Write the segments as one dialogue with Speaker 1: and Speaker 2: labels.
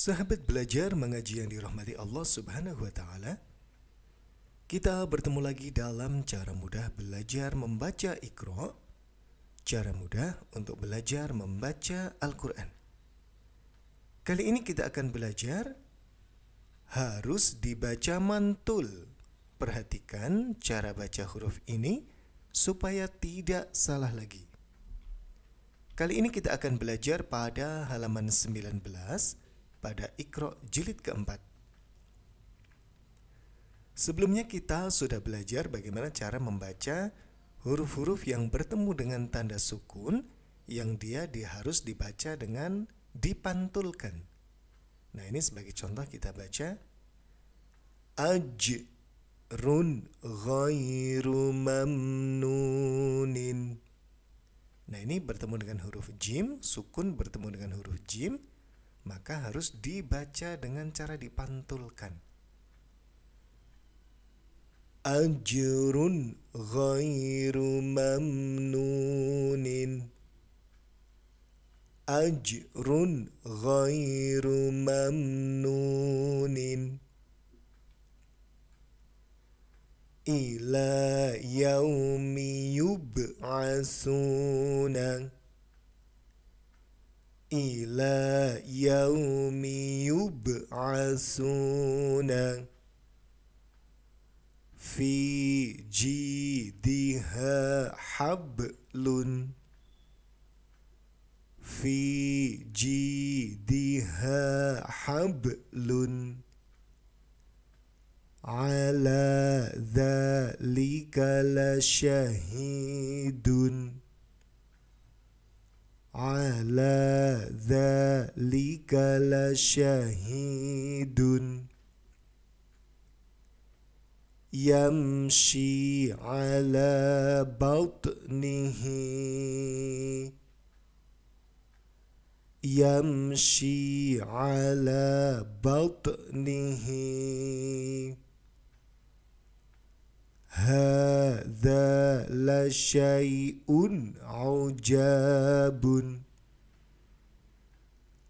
Speaker 1: Sahabat belajar mengaji yang dirahmati Allah Subhanahu wa taala. Kita bertemu lagi dalam cara mudah belajar membaca Iqra. Cara mudah untuk belajar membaca Al-Qur'an. Kali ini kita akan belajar harus dibaca mantul. Perhatikan cara baca huruf ini supaya tidak salah lagi. Kali ini kita akan belajar pada halaman 19 pada Iqra jilid keempat. Sebelumnya kita sudah belajar bagaimana cara membaca huruf-huruf yang bertemu dengan tanda sukun yang dia harus dibaca dengan dipantulkan. Nah, ini sebagai contoh kita baca ajrun ghairu mamnunin. Nah, ini bertemu dengan huruf jim, sukun bertemu dengan huruf jim, maka harus dibaca dengan cara dipantulkan. Ajrun ghairu mamnunin Ajrun ghairu mamnunin Ila yaumi yub'asunah إلى يوم يبعثون في جيدها حبل في جيدها حبل على ذلك لشهيد على ذلك لشهيد يمشي على بطنه يمشي على بطنه هذا لشيء عجاب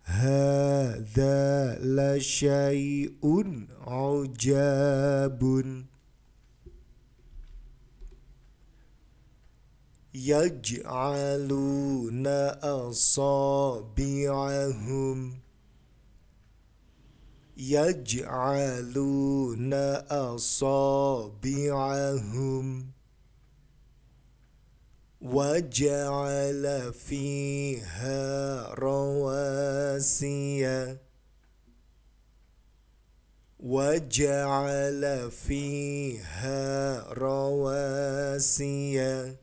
Speaker 1: هذا لشيء عجاب يجعلون أصابعهم يجعلون أصابعهم وجعل فيها رواسي وجعل فيها رواسي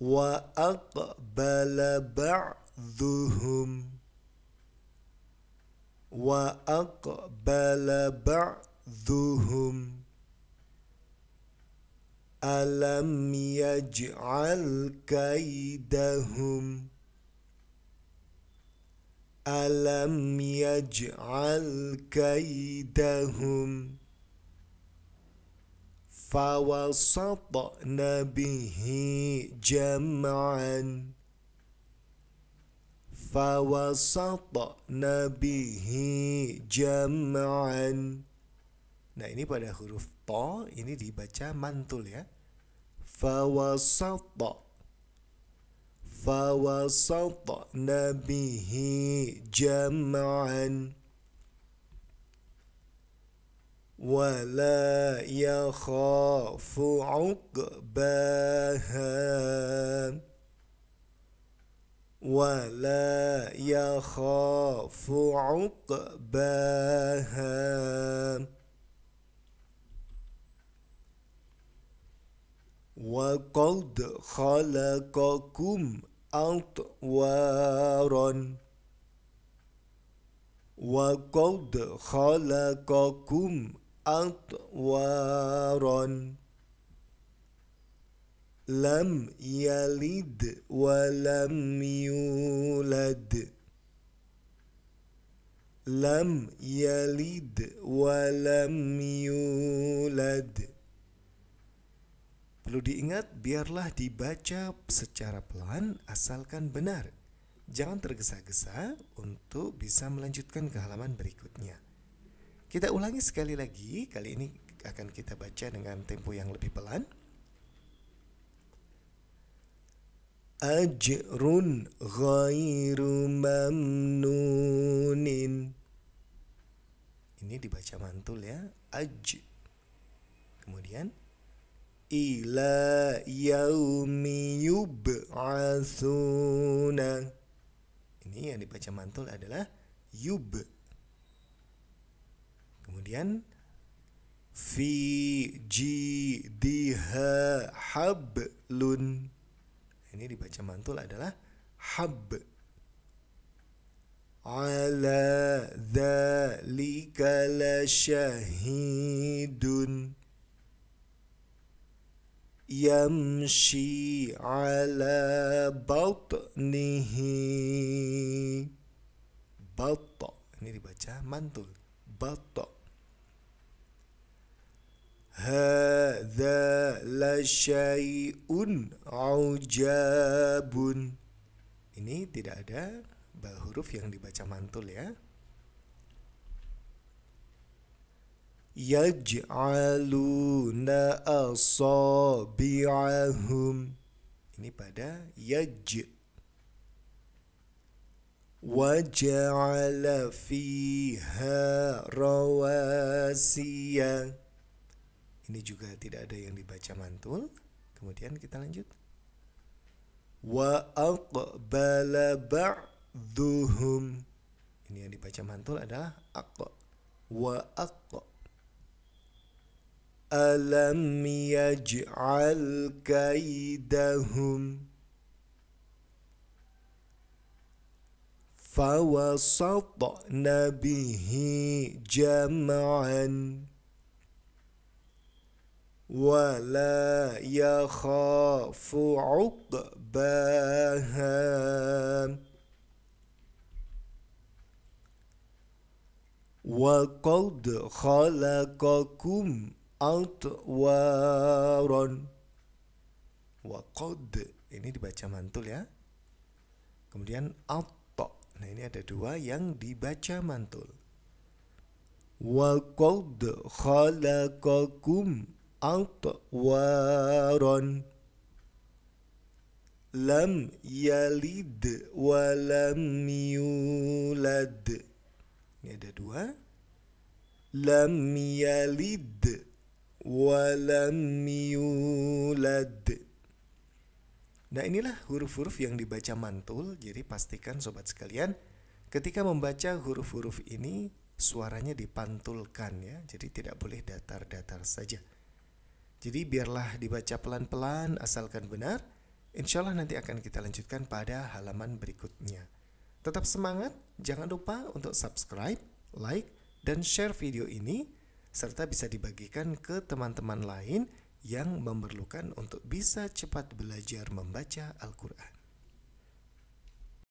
Speaker 1: وأقبل بعضهم وأقبل بعضهم ألم يجعل كيدهم ألم يجعل كيدهم فوسطن به جمعا فوسطن به جمعا Nah ini pada huruf to ini dibaca mantul ya. Fawasato. Fawasato nabihi jam'an. ولا يخاف عقباها ولا يخاف عقباها وقد خلقكم أطوارا وقد خلقكم أطوارا لم يلد ولم يولد لم يلد ولم يولد Perlu diingat, biarlah dibaca secara pelan asalkan benar. Jangan tergesa-gesa untuk bisa melanjutkan ke halaman berikutnya. Kita ulangi sekali lagi, kali ini akan kita baca dengan tempo yang lebih pelan. Ajrun ghairu mamnunin Ini dibaca mantul ya Aj Kemudian ila yaumi yub'atsuna ini yang dibaca mantul adalah yub kemudian fi jidiha hablun ini dibaca mantul adalah hab ala dzalika syahidun يمشي على بطنه بط ini dibaca mantul بط هذا لشيء عجاب ini tidak ada huruf yang dibaca mantul ya yaj'aluna asabi'ahum ini pada yaj waja'ala fiha rawasiya ini juga tidak ada yang dibaca mantul kemudian kita lanjut wa aqbala ba'duhum ini yang dibaca mantul adalah aq wa aq ألم يجعل كيدهم فوسطن به جمعا ولا يخاف عقباها وقد خلقكم atwaron Wakod ini dibaca mantul ya kemudian atto nah ini ada dua yang dibaca mantul Wakod Khalakakum atwaron lam yalid walam yulad ini ada dua lam yalid walam yulad. Nah inilah huruf-huruf yang dibaca mantul Jadi pastikan sobat sekalian ketika membaca huruf-huruf ini suaranya dipantulkan ya Jadi tidak boleh datar-datar saja Jadi biarlah dibaca pelan-pelan asalkan benar Insya Allah nanti akan kita lanjutkan pada halaman berikutnya Tetap semangat, jangan lupa untuk subscribe, like, dan share video ini serta bisa dibagikan ke teman-teman lain yang memerlukan untuk bisa cepat belajar membaca Al-Quran.